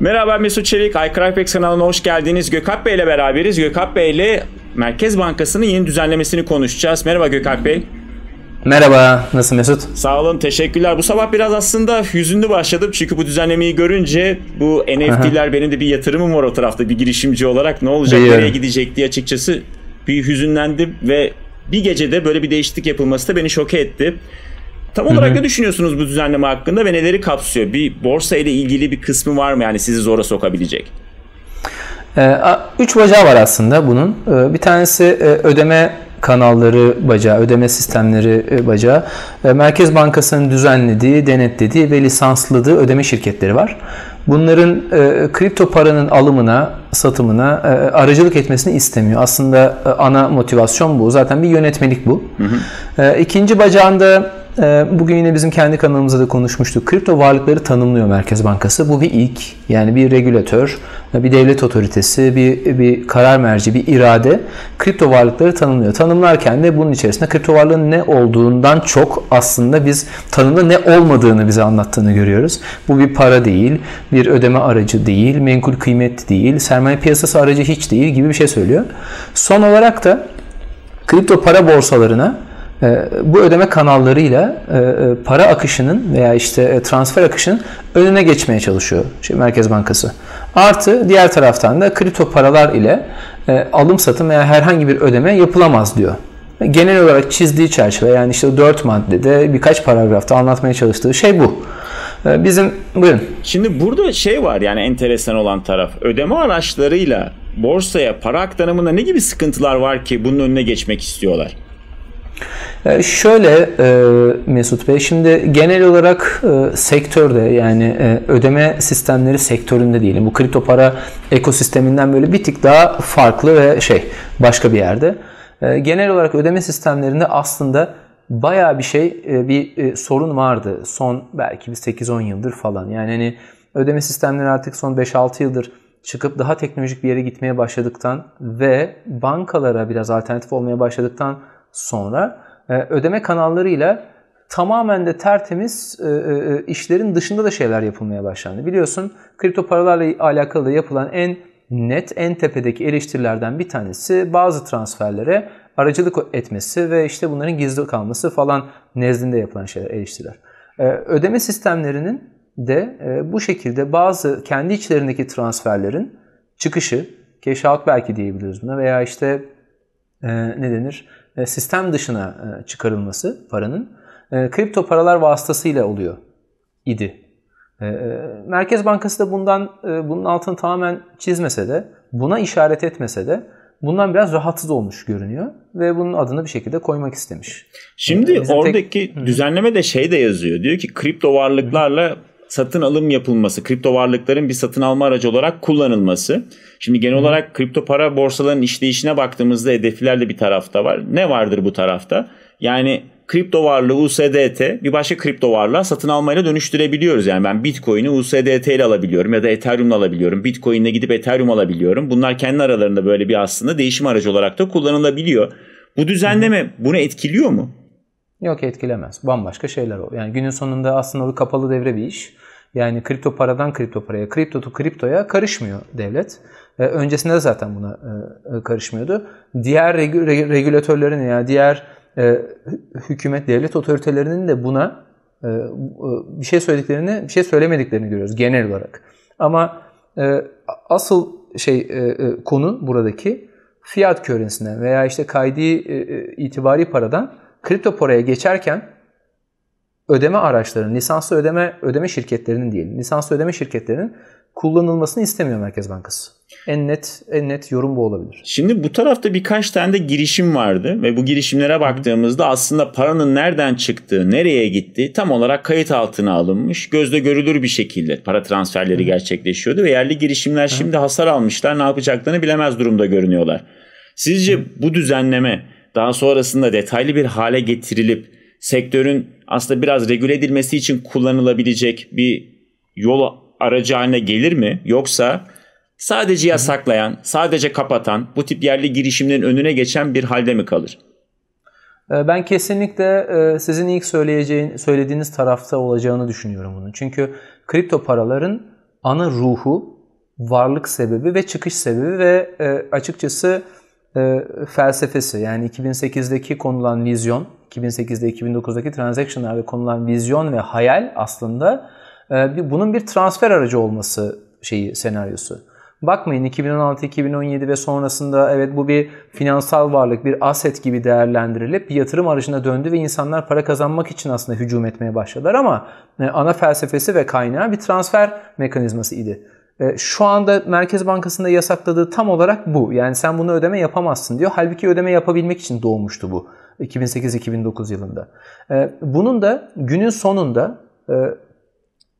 Merhaba Mesut Çelik, iCrypex kanalına hoş geldiniz. Gökalp Bey ile beraberiz. Gökalp Bey ile Merkez Bankası'nın yeni düzenlemesini konuşacağız. Merhaba Gökalp Bey. Merhaba, nasılsın Mesut? Sağ olun, teşekkürler. Bu sabah biraz aslında hüzünlü başladım çünkü bu düzenlemeyi görünce bu NFT'ler benim de bir yatırımım var o tarafta bir girişimci olarak. Ne olacak, Biliyorum. nereye gidecek diye açıkçası bir hüzünlendim ve bir gecede böyle bir değişiklik yapılması da beni şoke etti. Tam olarak Hı-hı. ne düşünüyorsunuz bu düzenleme hakkında ve neleri kapsıyor? Bir borsa ile ilgili bir kısmı var mı yani sizi zora sokabilecek? Ee, üç bacağı var aslında bunun. Ee, bir tanesi e, ödeme kanalları bacağı, ödeme sistemleri e, bacağı. Ee, Merkez Bankası'nın düzenlediği, denetlediği ve lisansladığı ödeme şirketleri var. Bunların e, kripto paranın alımına, satımına e, aracılık etmesini istemiyor. Aslında e, ana motivasyon bu. Zaten bir yönetmelik bu. Hı hı. E, ikinci bacağında ee, bugün yine bizim kendi kanalımızda da konuşmuştuk. Kripto varlıkları tanımlıyor Merkez Bankası. Bu bir ilk. Yani bir regülatör, bir devlet otoritesi, bir, bir karar merci, bir irade kripto varlıkları tanımlıyor. Tanımlarken de bunun içerisinde kripto varlığın ne olduğundan çok aslında biz tanımda ne olmadığını bize anlattığını görüyoruz. Bu bir para değil, bir ödeme aracı değil, menkul kıymet değil, sermaye piyasası aracı hiç değil gibi bir şey söylüyor. Son olarak da kripto para borsalarına ee, bu ödeme kanallarıyla e, e, para akışının veya işte e, transfer akışının önüne geçmeye çalışıyor şey Merkez Bankası. Artı diğer taraftan da kripto paralar ile alım satım veya herhangi bir ödeme yapılamaz diyor. Genel olarak çizdiği çerçeve yani işte 4 maddede birkaç paragrafta anlatmaya çalıştığı şey bu. Bizim buyurun. Şimdi burada şey var yani enteresan olan taraf. Ödeme araçlarıyla borsaya para aktarımında ne gibi sıkıntılar var ki bunun önüne geçmek istiyorlar? E, şöyle e, Mesut Bey, şimdi genel olarak e, sektörde yani ödeme sistemleri sektöründe diyelim. Bu kripto para ekosisteminden böyle bir tık daha farklı ve şey başka bir yerde. genel olarak ödeme sistemlerinde aslında baya bir şey bir sorun vardı son belki bir 8-10 yıldır falan. Yani hani ödeme sistemleri artık son 5-6 yıldır çıkıp daha teknolojik bir yere gitmeye başladıktan ve bankalara biraz alternatif olmaya başladıktan sonra e, ödeme kanallarıyla tamamen de tertemiz e, e, işlerin dışında da şeyler yapılmaya başlandı. Biliyorsun kripto paralarla alakalı yapılan en net en tepedeki eleştirilerden bir tanesi bazı transferlere aracılık etmesi ve işte bunların gizli kalması falan nezdinde yapılan şeyler eleştiriler. Ödeme sistemlerinin de bu şekilde bazı kendi içlerindeki transferlerin çıkışı, cash out belki diyebiliriz buna veya işte ne denir e, sistem dışına e, çıkarılması paranın e, kripto paralar vasıtasıyla oluyor idi. Merkez Bankası da bundan bunun altını tamamen çizmese de buna işaret etmese de bundan biraz rahatsız olmuş görünüyor ve bunun adını bir şekilde koymak istemiş. Şimdi Bizim oradaki tek... düzenleme de şey de yazıyor. Diyor ki kripto varlıklarla satın alım yapılması, kripto varlıkların bir satın alma aracı olarak kullanılması. Şimdi genel hmm. olarak kripto para borsaların işleyişine baktığımızda hedefler de bir tarafta var. Ne vardır bu tarafta? Yani kripto varlığı USDT bir başka kripto varlığa satın almayla dönüştürebiliyoruz. Yani ben Bitcoin'i USDT ile alabiliyorum ya da Ethereum ile alabiliyorum. Bitcoin'le gidip Ethereum alabiliyorum. Bunlar kendi aralarında böyle bir aslında değişim aracı olarak da kullanılabiliyor. Bu düzenleme bunu etkiliyor mu? Yok etkilemez. Bambaşka şeyler o. Yani günün sonunda aslında o kapalı devre bir iş. Yani kripto paradan kripto paraya, kripto to kriptoya karışmıyor devlet. E, öncesinde de zaten buna e, e karışmıyordu. Diğer regü, regülatörlerin ya yani diğer e, hükümet devlet otoritelerinin de buna e, e, bir şey söylediklerini, bir şey söylemediklerini görüyoruz genel olarak. Ama e, asıl şey e, e, konu buradaki fiyat köresinden veya işte kaydi e, itibari paradan kripto paraya geçerken ödeme araçlarının, lisanslı ödeme ödeme şirketlerinin diyelim, lisanslı ödeme şirketlerinin kullanılmasını istemiyor Merkez Bankası. En net en net yorum bu olabilir. Şimdi bu tarafta birkaç tane de girişim vardı ve bu girişimlere baktığımızda aslında paranın nereden çıktığı, nereye gitti tam olarak kayıt altına alınmış. Gözde görülür bir şekilde para transferleri gerçekleşiyordu ve yerli girişimler şimdi hasar almışlar. Ne yapacaklarını bilemez durumda görünüyorlar. Sizce bu düzenleme daha sonrasında detaylı bir hale getirilip sektörün aslında biraz regüle edilmesi için kullanılabilecek bir yol aracı haline gelir mi? Yoksa sadece yasaklayan, sadece kapatan, bu tip yerli girişimlerin önüne geçen bir halde mi kalır? Ee, ben kesinlikle e, sizin ilk söyleyeceğin, söylediğiniz tarafta olacağını düşünüyorum bunu Çünkü kripto paraların ana ruhu, varlık sebebi ve çıkış sebebi ve e, açıkçası e, felsefesi yani 2008'deki konulan vizyon, 2008'de 2009'daki transactionlarda konulan vizyon ve hayal aslında e, bunun bir transfer aracı olması şeyi senaryosu. Bakmayın 2016, 2017 ve sonrasında evet bu bir finansal varlık, bir aset gibi değerlendirilip yatırım aracına döndü ve insanlar para kazanmak için aslında hücum etmeye başladılar ama e, ana felsefesi ve kaynağı bir transfer mekanizması idi. Ee, şu anda Merkez Bankası'nda yasakladığı tam olarak bu. Yani sen bunu ödeme yapamazsın diyor. Halbuki ödeme yapabilmek için doğmuştu bu 2008-2009 yılında. Ee, bunun da günün sonunda e,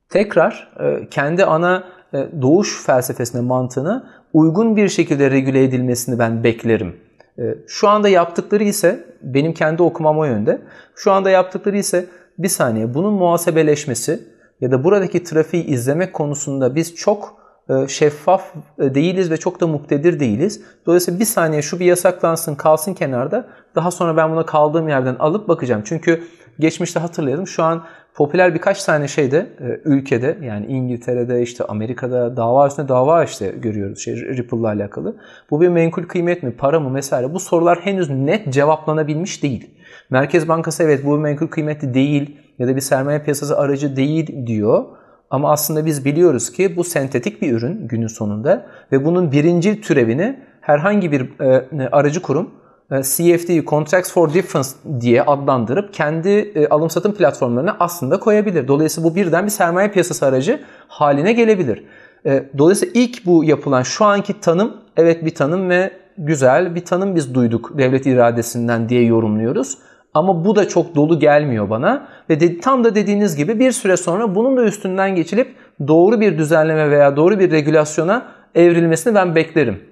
tekrar e, kendi ana e, doğuş felsefesine, mantığına uygun bir şekilde regüle edilmesini ben beklerim. Ee, şu anda yaptıkları ise benim kendi okumam o yönde. Şu anda yaptıkları ise bir saniye bunun muhasebeleşmesi ya da buradaki trafiği izlemek konusunda biz çok e, şeffaf e, değiliz ve çok da muktedir değiliz. Dolayısıyla bir saniye şu bir yasaklansın kalsın kenarda. Daha sonra ben buna kaldığım yerden alıp bakacağım. Çünkü geçmişte hatırlayalım şu an popüler birkaç tane şeyde e, ülkede yani İngiltere'de işte Amerika'da dava üstüne dava işte görüyoruz şey Ripple'la alakalı. Bu bir menkul kıymet mi para mı mesela bu sorular henüz net cevaplanabilmiş değil. Merkez Bankası evet bu bir menkul kıymetli değil ya da bir sermaye piyasası aracı değil diyor. Ama aslında biz biliyoruz ki bu sentetik bir ürün günün sonunda ve bunun birincil türevini herhangi bir e, e aracı kurum e, CFD'yi Contracts for Difference diye adlandırıp kendi e, alım satım platformlarına aslında koyabilir. Dolayısıyla bu birden bir sermaye piyasası aracı haline gelebilir. E, dolayısıyla ilk bu yapılan şu anki tanım evet bir tanım ve güzel bir tanım biz duyduk devlet iradesinden diye yorumluyoruz. Ama bu da çok dolu gelmiyor bana. Ve de, tam da dediğiniz gibi bir süre sonra bunun da üstünden geçilip doğru bir düzenleme veya doğru bir regülasyona evrilmesini ben beklerim.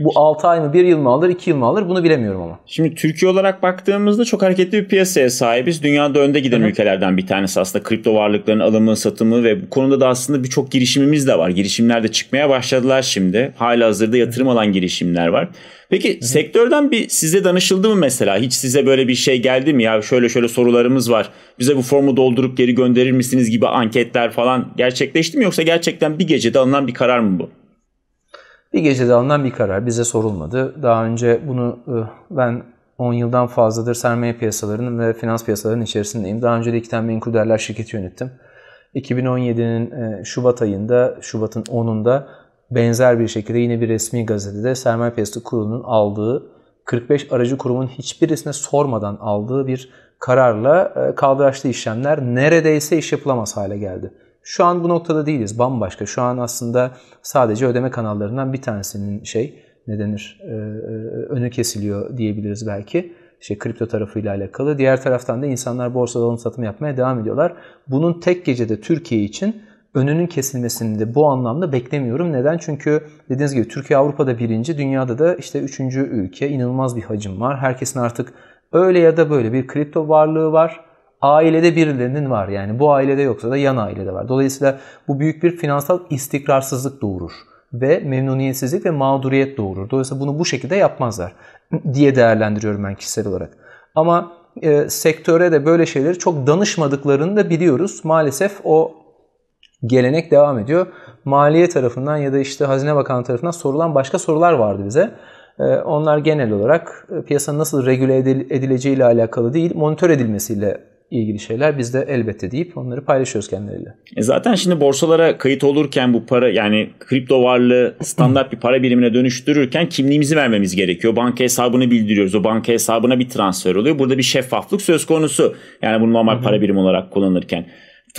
Bu 6 ay mı 1 yıl mı alır 2 yıl mı alır bunu bilemiyorum ama. Şimdi Türkiye olarak baktığımızda çok hareketli bir piyasaya sahibiz. Dünyada önde giden Hı-hı. ülkelerden bir tanesi aslında kripto varlıkların alımı satımı ve bu konuda da aslında birçok girişimimiz de var. Girişimler de çıkmaya başladılar şimdi. Hala hazırda yatırım alan girişimler var. Peki Hı-hı. sektörden bir size danışıldı mı mesela? Hiç size böyle bir şey geldi mi ya şöyle şöyle sorularımız var. Bize bu formu doldurup geri gönderir misiniz gibi anketler falan gerçekleşti mi yoksa gerçekten bir gecede alınan bir karar mı bu? Bir gecede alınan bir karar bize sorulmadı. Daha önce bunu e, ben 10 yıldan fazladır sermaye piyasalarının ve finans piyasalarının içerisindeyim. Daha önce de iki tane menkul değerler şirketi yönettim. 2017'nin e, Şubat ayında, Şubat'ın 10'unda benzer bir şekilde yine bir resmi gazetede Sermaye Piyasası Kurulu'nun aldığı 45 aracı kurumun hiçbirisine sormadan aldığı bir kararla e, kaldıraçlı işlemler neredeyse iş yapılamaz hale geldi. Şu an bu noktada değiliz. Bambaşka. Şu an aslında sadece ödeme kanallarından bir tanesinin şey ne denir e, e, önü kesiliyor diyebiliriz belki. Şey kripto tarafıyla alakalı. Diğer taraftan da insanlar borsada alım satım yapmaya devam ediyorlar. Bunun tek gecede Türkiye için önünün kesilmesini de bu anlamda beklemiyorum. Neden? Çünkü dediğiniz gibi Türkiye Avrupa'da birinci, dünyada da işte üçüncü ülke. İnanılmaz bir hacim var. Herkesin artık öyle ya da böyle bir kripto varlığı var ailede birilerinin var yani bu ailede yoksa da yan ailede var. Dolayısıyla bu büyük bir finansal istikrarsızlık doğurur ve memnuniyetsizlik ve mağduriyet doğurur. Dolayısıyla bunu bu şekilde yapmazlar diye değerlendiriyorum ben kişisel olarak. Ama e, sektöre de böyle şeyleri çok danışmadıklarını da biliyoruz. Maalesef o gelenek devam ediyor. Maliye tarafından ya da işte Hazine Bakanı tarafından sorulan başka sorular vardı bize. E, onlar genel olarak e, piyasanın nasıl regüle edileceğiyle alakalı değil, monitör edilmesiyle ilgili şeyler biz de elbette deyip onları paylaşıyoruz kendileriyle. E zaten şimdi borsalara kayıt olurken bu para yani kripto varlığı standart bir para birimine dönüştürürken kimliğimizi vermemiz gerekiyor. Banka hesabını bildiriyoruz. O banka hesabına bir transfer oluyor. Burada bir şeffaflık söz konusu. Yani bunu normal para birimi olarak kullanırken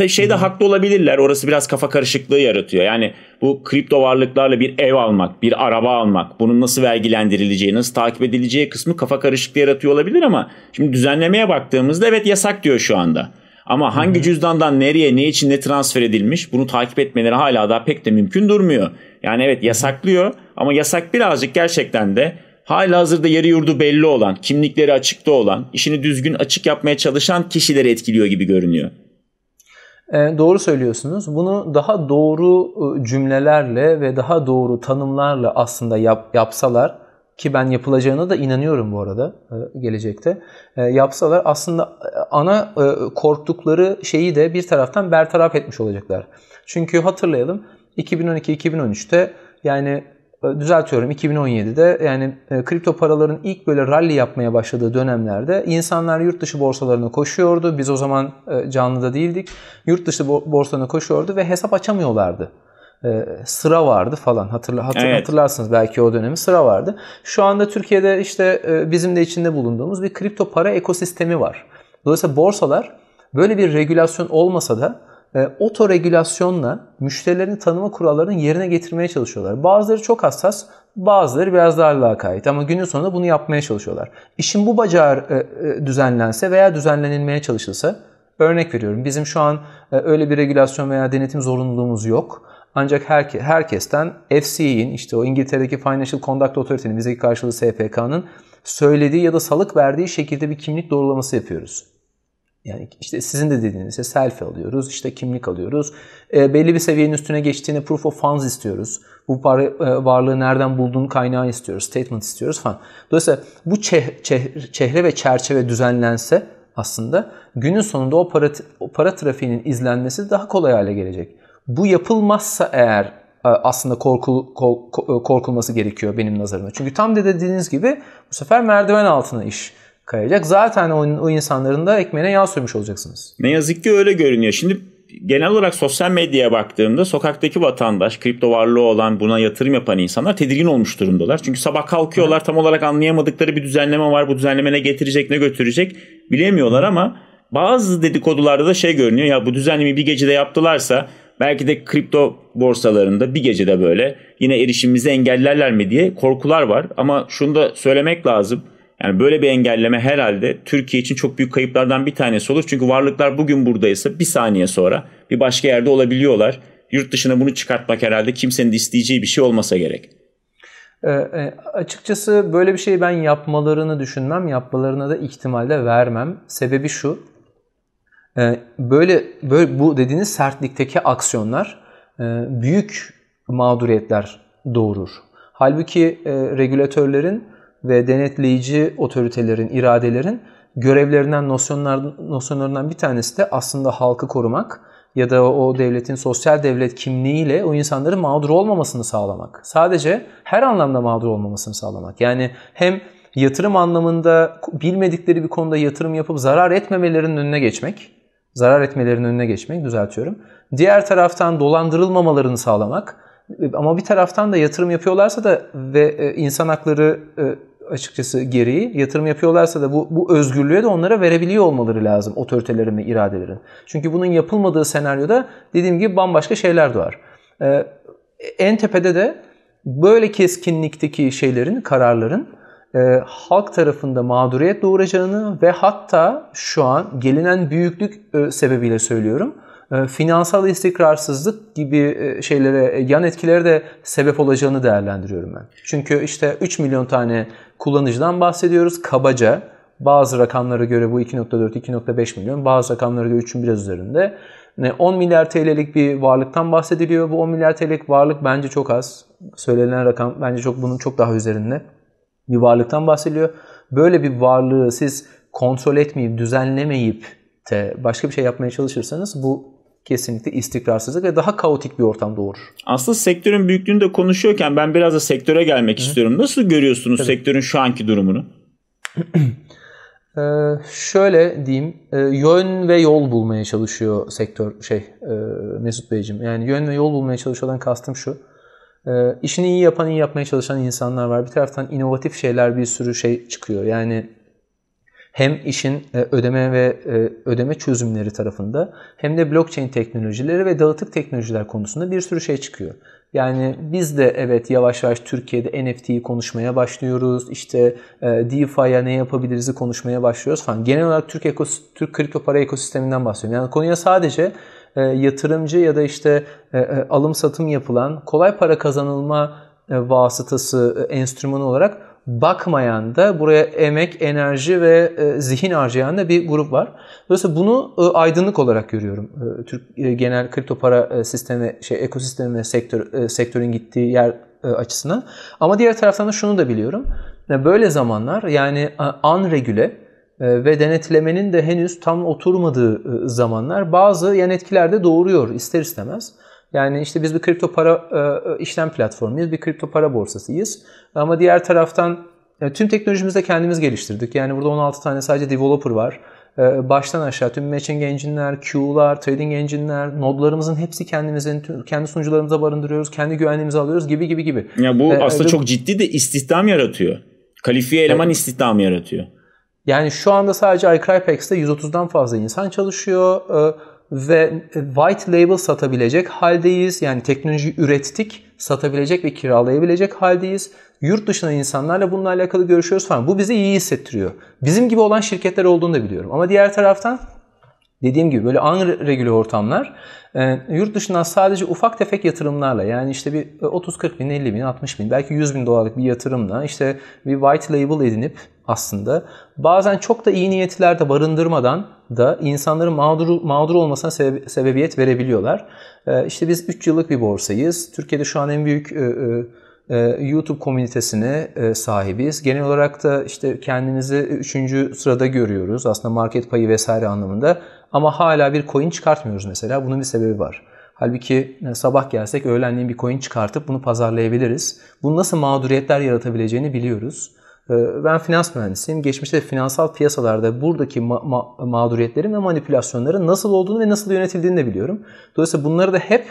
şeyde haklı olabilirler. Orası biraz kafa karışıklığı yaratıyor. Yani bu kripto varlıklarla bir ev almak, bir araba almak, bunun nasıl vergilendirileceği, nasıl takip edileceği kısmı kafa karışıklığı yaratıyor olabilir ama şimdi düzenlemeye baktığımızda evet yasak diyor şu anda. Ama hangi hı cüzdandan nereye, ne için ne transfer edilmiş bunu takip etmeleri hala daha pek de mümkün durmuyor. Yani evet yasaklıyor ama yasak birazcık gerçekten de hala hazırda yeri yurdu belli olan, kimlikleri açıkta olan, işini düzgün açık yapmaya çalışan kişileri etkiliyor gibi görünüyor. Ee, doğru söylüyorsunuz. Bunu daha doğru e, cümlelerle ve daha doğru tanımlarla aslında yap, yapsalar ki ben yapılacağına da inanıyorum bu arada e, gelecekte. E, yapsalar aslında ana korktukları şeyi de bir taraftan bertaraf etmiş olacaklar. Çünkü hatırlayalım 2012-2013'te yani e, düzeltiyorum 2017'de yani e, kripto paraların ilk böyle rally yapmaya başladığı dönemlerde insanlar yurt dışı borsalarına koşuyordu. Biz o zaman e, canlıda değildik. Yurt dışı borsalarına koşuyordu ve hesap açamıyorlardı sıra vardı falan hatırla hatır, evet. hatırlarsınız belki o dönemi sıra vardı. Şu anda Türkiye'de işte bizim de içinde bulunduğumuz bir kripto para ekosistemi var. Dolayısıyla borsalar böyle bir regülasyon olmasa da e, otoregülasyonla müşterilerin tanıma kurallarının yerine getirmeye çalışıyorlar. Bazıları çok hassas, bazıları biraz daha lakayt ama günün sonunda bunu yapmaya çalışıyorlar. İşin bu bacağı e, e düzenlense veya düzenlenilmeye çalışılsa, örnek veriyorum bizim şu an e, öyle bir regülasyon veya denetim zorunluluğumuz yok. Ancak herke, herkesten FCA'in işte o İngiltere'deki Financial Conduct Authority'nin bizdeki karşılığı SPK'nın söylediği ya da salık verdiği şekilde bir kimlik doğrulaması yapıyoruz. Yani işte sizin de dediğinizde selfie alıyoruz, işte kimlik alıyoruz. E, belli bir seviyenin üstüne geçtiğini proof of funds istiyoruz. Bu para, e, varlığı nereden bulduğun kaynağı istiyoruz, statement istiyoruz falan. Dolayısıyla bu çeh, çeh, çehre ve çerçeve düzenlense aslında günün sonunda o para, o para trafiğinin izlenmesi daha kolay hale gelecek. Bu yapılmazsa eğer e, aslında korkul, e, korkulması gerekiyor benim nazarımda. Çünkü tam dediğiniz gibi bu sefer merdiven altına iş kayacak. Zaten o, o insanların da ekmeğine yağ sürmüş olacaksınız. Ne yazık ki öyle görünüyor. Şimdi genel olarak sosyal medyaya baktığımda sokaktaki vatandaş, kripto varlığı olan buna yatırım yapan insanlar tedirgin olmuş durumdalar. Çünkü sabah kalkıyorlar tam olarak anlayamadıkları bir düzenleme var. Bu düzenleme ne getirecek ne götürecek bilemiyorlar ama bazı dedikodularda da şey görünüyor. Ya bu düzenlemeyi bir gecede yaptılarsa belki de kripto borsalarında bir gecede böyle yine erişimimizi engellerler mi diye korkular var. Ama şunu da söylemek lazım. Yani böyle bir engelleme herhalde Türkiye için çok büyük kayıplardan bir tanesi olur. Çünkü varlıklar bugün buradaysa bir saniye sonra bir başka yerde olabiliyorlar. Yurt dışına bunu çıkartmak herhalde kimsenin de isteyeceği bir şey olmasa gerek. Ee, e, açıkçası böyle bir şey ben yapmalarını düşünmem. Yapmalarına da ihtimalde vermem. Sebebi şu. E, böyle, böyle bu dediğiniz sertlikteki aksiyonlar e, büyük mağduriyetler doğurur. Halbuki e, regülatörlerin ve denetleyici otoritelerin, iradelerin görevlerinden, nosyonlarından bir tanesi de aslında halkı korumak ya da o devletin sosyal devlet kimliğiyle o insanların mağdur olmamasını sağlamak. Sadece her anlamda mağdur olmamasını sağlamak. Yani hem yatırım anlamında bilmedikleri bir konuda yatırım yapıp zarar etmemelerinin önüne geçmek, zarar etmelerinin önüne geçmek düzeltiyorum. Diğer taraftan dolandırılmamalarını sağlamak ama bir taraftan da yatırım yapıyorlarsa da ve e, insan hakları e, açıkçası gereği yatırım yapıyorlarsa da bu, bu özgürlüğe de onlara verebiliyor olmaları lazım otoritelerin ve iradelerin. Çünkü bunun yapılmadığı senaryoda dediğim gibi bambaşka şeyler doğar. Ee, en tepede de böyle keskinlikteki şeylerin, kararların e, halk tarafında mağduriyet doğuracağını ve hatta şu an gelinen büyüklük e, sebebiyle söylüyorum e, finansal istikrarsızlık gibi e, şeylere e, yan etkileri de sebep olacağını değerlendiriyorum ben. Çünkü işte 3 milyon tane kullanıcıdan bahsediyoruz kabaca. Bazı rakamlara göre bu 2.4, 2.5 milyon, bazı rakamlara göre 3'ün biraz üzerinde. 10 milyar TL'lik bir varlıktan bahsediliyor. Bu 10 milyar TL'lik varlık bence çok az. Söylenen rakam bence çok bunun çok daha üzerinde bir varlıktan bahsediliyor. Böyle bir varlığı siz kontrol etmeyip, düzenlemeyip te başka bir şey yapmaya çalışırsanız bu kesinlikle istikrarsızlık ve daha kaotik bir ortam doğurur. Aslında sektörün büyüklüğünü de konuşuyorken ben biraz da sektöre gelmek Hı. istiyorum. Nasıl görüyorsunuz Tabii. sektörün şu anki durumunu? ee, şöyle diyeyim, e, yön ve yol bulmaya çalışıyor sektör şey e, Mesut Beyciğim. Yani yön ve yol bulmaya çalışıyordan kastım şu. E, işini iyi yapan iyi yapmaya çalışan insanlar var. Bir taraftan inovatif şeyler bir sürü şey çıkıyor. Yani hem işin e, ödeme ve e, ödeme çözümleri tarafında hem de blockchain teknolojileri ve dağıtık teknolojiler konusunda bir sürü şey çıkıyor. Yani biz de evet yavaş yavaş Türkiye'de NFT'yi konuşmaya başlıyoruz. İşte e, DeFi'ye ne yapabiliriz'i konuşmaya başlıyoruz falan. Genel olarak Türk, Türk kripto para ekosisteminden bahsediyorum. Yani konuya sadece yatırımcı ya da işte alım satım yapılan kolay para kazanılma vasıtası, enstrümanı olarak bakmayan da buraya emek, enerji ve e, zihin harcayan da bir grup var. Dolayısıyla bunu e, aydınlık olarak görüyorum. E, Türk genel kripto para e, sistemi, şey ekosistemi ve sektör sektörün gittiği yer e, açısından. Ama diğer taraftan da şunu da biliyorum. böyle zamanlar yani an regüle ve denetlemenin de henüz tam oturmadığı zamanlar bazı yan etkiler de doğuruyor ister istemez. Yani işte biz bir kripto para e, e, işlem platformuyuz, bir kripto para borsasıyız. Ama diğer taraftan e, tüm teknolojimizi de kendimiz geliştirdik. Yani burada 16 tane sadece developer var. Baştan aşağı tüm matching engine'ler, queue'lar, trading engine'ler, nodlarımızın hepsi kendimizin, kendi sunucularımıza barındırıyoruz, kendi güvenliğimizi alıyoruz gibi gibi gibi. Ya bu ee, aslında de, çok ciddi de istihdam yaratıyor. Kalifiye eleman evet. istihdam yaratıyor. Yani şu anda sadece iCrypex'te 130'dan fazla insan çalışıyor. Ee, ve e, white label satabilecek haldeyiz. Yani teknoloji ürettik, satabilecek ve kiralayabilecek haldeyiz. Yurt dışına insanlarla bununla alakalı görüşüyoruz falan. Bu bizi iyi hissettiriyor. Bizim gibi olan şirketler olduğunu da biliyorum. Ama diğer taraftan dediğim gibi böyle unregüle ortamlar e, yurt dışından sadece ufak tefek yatırımlarla yani işte bir 30-40 e, bin, 50 bin, 60 bin belki 100 bin dolarlık bir yatırımla işte bir white label edinip aslında. Bazen çok da iyi niyetlerde barındırmadan da insanların mağdur, mağdur olmasına sebe- sebebiyet verebiliyorlar. Ee, işte biz 3 yıllık bir borsayız. Türkiye'de şu an en büyük e, e, e YouTube komünitesine e, sahibiz. Genel olarak da işte kendimizi üçüncü sırada görüyoruz. Aslında market payı vesaire anlamında. Ama hala bir coin çıkartmıyoruz mesela. Bunun bir sebebi var. Halbuki e, sabah gelsek öğlenleyin bir coin çıkartıp bunu pazarlayabiliriz. Bunu nasıl mağduriyetler yaratabileceğini biliyoruz. Ee, ben finans mühendisiyim. Geçmişte finansal piyasalarda buradaki ma- ma- mağduriyetlerin ve manipülasyonların nasıl olduğunu ve nasıl yönetildiğini de biliyorum. Dolayısıyla bunları da hep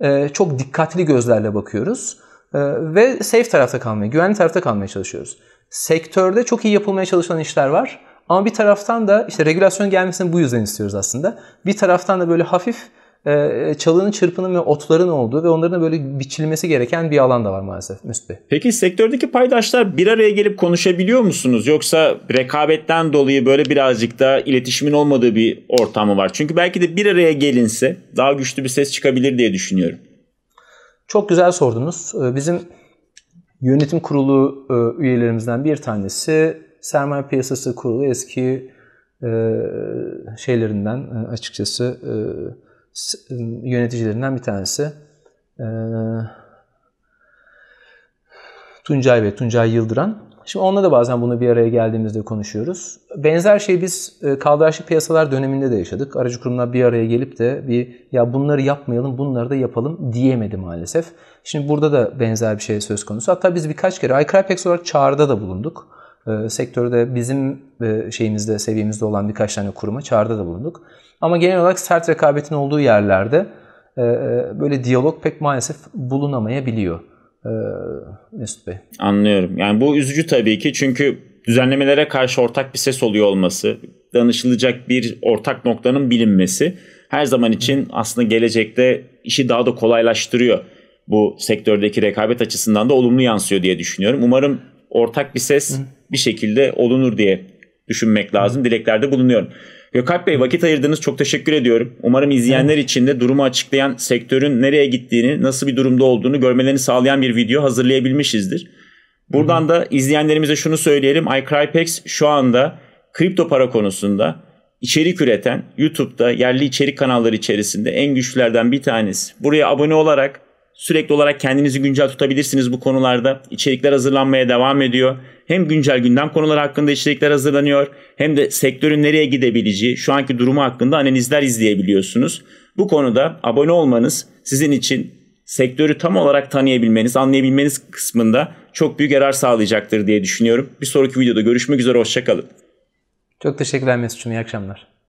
e, çok dikkatli gözlerle bakıyoruz e, ve safe tarafta kalmaya, güvenli tarafta kalmaya çalışıyoruz. Sektörde çok iyi yapılmaya çalışılan işler var. Ama bir taraftan da işte regülasyon gelmesini bu yüzden istiyoruz aslında. Bir taraftan da böyle hafif ee, çalının çırpının ve otların olduğu ve onların da böyle biçilmesi gereken bir alan da var maalesef Müslü Bey. Peki sektördeki paydaşlar bir araya gelip konuşabiliyor musunuz? Yoksa rekabetten dolayı böyle birazcık da iletişimin olmadığı bir ortam mı var? Çünkü belki de bir araya gelinse daha güçlü bir ses çıkabilir diye düşünüyorum. Çok güzel sordunuz. Ee, bizim yönetim kurulu e, üyelerimizden bir tanesi Sermaye Piyasası Kurulu eski e, şeylerinden e, açıkçası Iı, yöneticilerinden bir tanesi. E, Tuncay Bey, Tuncay Yıldıran. Şimdi onunla da bazen bunu bir araya geldiğimizde konuşuyoruz. Benzer şey biz e, kaldıraçlı piyasalar döneminde de yaşadık. Aracı kurumlar bir araya gelip de bir ya bunları yapmayalım bunları da yapalım diyemedi maalesef. Şimdi burada da benzer bir şey söz konusu. Hatta biz birkaç kere iCrypex olarak çağrıda da bulunduk e, sektörde bizim e, şeyimizde, seviyemizde olan birkaç tane kuruma çağrıda da bulunduk. Ama genel olarak sert rekabetin olduğu yerlerde e, e böyle diyalog pek maalesef bulunamayabiliyor. E, Mesut Bey. Anlıyorum. Yani bu üzücü tabii ki çünkü düzenlemelere karşı ortak bir ses oluyor olması, danışılacak bir ortak noktanın bilinmesi her zaman için aslında gelecekte işi daha da kolaylaştırıyor. Bu sektördeki rekabet açısından da olumlu yansıyor diye düşünüyorum. Umarım ortak bir ses bir şekilde olunur diye düşünmek lazım. Dileklerde bulunuyorum. Gökalp Bey vakit ayırdığınız çok teşekkür ediyorum. Umarım izleyenler için de durumu açıklayan sektörün nereye gittiğini, nasıl bir durumda olduğunu görmelerini sağlayan bir video hazırlayabilmişizdir. Buradan da izleyenlerimize şunu söyleyelim. iCrypex şu anda kripto para konusunda içerik üreten YouTube'da yerli içerik kanalları içerisinde en güçlülerden bir tanesi. Buraya abone olarak Sürekli olarak kendinizi güncel tutabilirsiniz bu konularda. İçerikler hazırlanmaya devam ediyor. Hem güncel gündem konuları hakkında içerikler hazırlanıyor hem de sektörün nereye gidebileceği, şu anki durumu hakkında analizler izleyebiliyorsunuz. Bu konuda abone olmanız sizin için sektörü tam olarak tanıyabilmeniz, anlayabilmeniz kısmında çok büyük yarar sağlayacaktır diye düşünüyorum. Bir sonraki videoda görüşmek üzere, hoşçakalın. Çok teşekkürler Mesut'cum, iyi akşamlar.